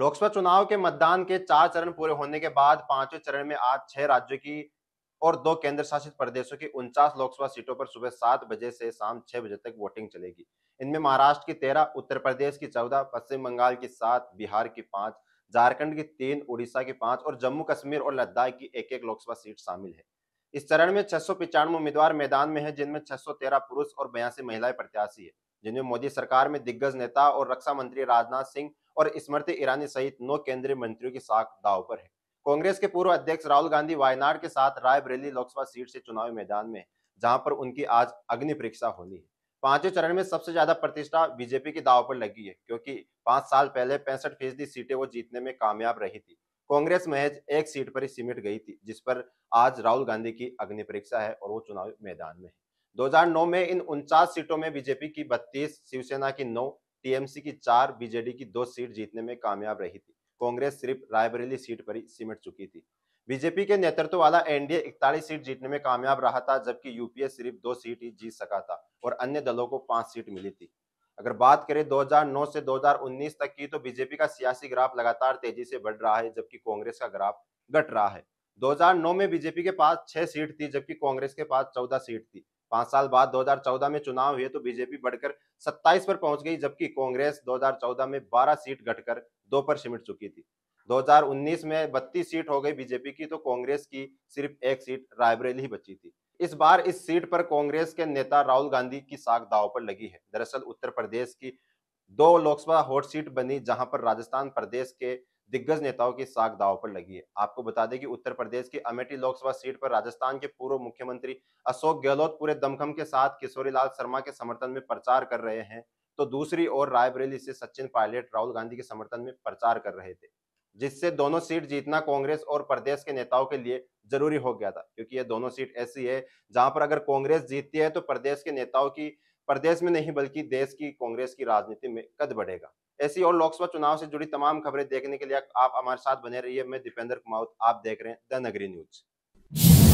लोकसभा चुनाव के मतदान के चार चरण पूरे होने के बाद पांचवें चरण में आज छह राज्यों की और दो केंद्र शासित प्रदेशों की उनचास लोकसभा सीटों पर सुबह सात बजे से शाम छह बजे तक वोटिंग चलेगी इनमें महाराष्ट्र की तेरह उत्तर प्रदेश की चौदह पश्चिम बंगाल की सात बिहार की पांच झारखंड की तीन उड़ीसा की पांच और जम्मू कश्मीर और लद्दाख की एक एक लोकसभा सीट शामिल है इस चरण में छह उम्मीदवार मैदान में है जिनमें छह पुरुष और बयासी महिलाएं प्रत्याशी है जिनमें मोदी सरकार में दिग्गज नेता और रक्षा मंत्री राजनाथ सिंह और स्मृति ईरानी सहित नौ केंद्रीय मंत्रियों की साख दाव पर है कांग्रेस के पूर्व अध्यक्ष राहुल गांधी वायनाड के साथ रायबरेली लोकसभा सीट से चुनावी मैदान में जहां पर उनकी आज अग्नि परीक्षा होनी है पांचवें चरण में सबसे ज्यादा प्रतिष्ठा बीजेपी के दाव पर लगी है क्योंकि पांच साल पहले पैंसठ फीसदी सीटें वो जीतने में कामयाब रही थी कांग्रेस महज एक सीट पर ही सिमट गई थी जिस पर आज राहुल गांधी की अग्नि परीक्षा है और वो चुनावी मैदान में है 2009 में इन उनचास सीटों में बीजेपी की 32, शिवसेना की 9, टीएमसी की 4, बीजेडी की 2 सीट जीतने में कामयाब रही थी कांग्रेस सिर्फ रायबरेली सीट पर ही सिमट चुकी थी बीजेपी के नेतृत्व वाला एनडीए इकतालीस सीट जीतने में कामयाब रहा था जबकि यूपीए सिर्फ दो सीट ही जीत सका था और अन्य दलों को पांच सीट मिली थी अगर बात करें 2009 से 2019 तक की तो बीजेपी का सियासी ग्राफ लगातार तेजी से बढ़ रहा है जबकि कांग्रेस का ग्राफ घट रहा है 2009 में बीजेपी के पास छह सीट थी जबकि कांग्रेस के पास चौदह सीट थी पांच साल बाद 2014 में चुनाव हुए तो बीजेपी बढ़कर 27 पर पहुंच गई जबकि कांग्रेस 2014 में 12 सीट घटकर दो पर सिमट चुकी थी 2019 में 32 सीट हो गई बीजेपी की तो कांग्रेस की सिर्फ एक सीट रायबरेली ही बची थी इस बार इस सीट पर कांग्रेस के नेता राहुल गांधी की साख दाव पर लगी है दरअसल उत्तर प्रदेश की दो लोकसभा हॉट सीट बनी जहां पर राजस्थान प्रदेश के दिग्गज नेताओं की साख दाव पर लगी है आपको बता दें कि उत्तर प्रदेश की अमेठी लोकसभा सीट पर राजस्थान के पूर्व मुख्यमंत्री अशोक गहलोत पूरे दमखम के साथ किशोरी लाल शर्मा के समर्थन में प्रचार कर रहे हैं तो दूसरी ओर रायबरेली से सचिन पायलट राहुल गांधी के समर्थन में प्रचार कर रहे थे जिससे दोनों सीट जीतना कांग्रेस और प्रदेश के नेताओं के लिए जरूरी हो गया था क्योंकि ये दोनों सीट ऐसी है जहां पर अगर कांग्रेस जीतती है तो प्रदेश के नेताओं की प्रदेश में नहीं बल्कि देश की कांग्रेस की राजनीति में कद बढ़ेगा ऐसी और लोकसभा चुनाव से जुड़ी तमाम खबरें देखने के लिए आप हमारे साथ बने रहिए मैं दीपेंद्र कुमार आप देख रहे हैं द नगरी न्यूज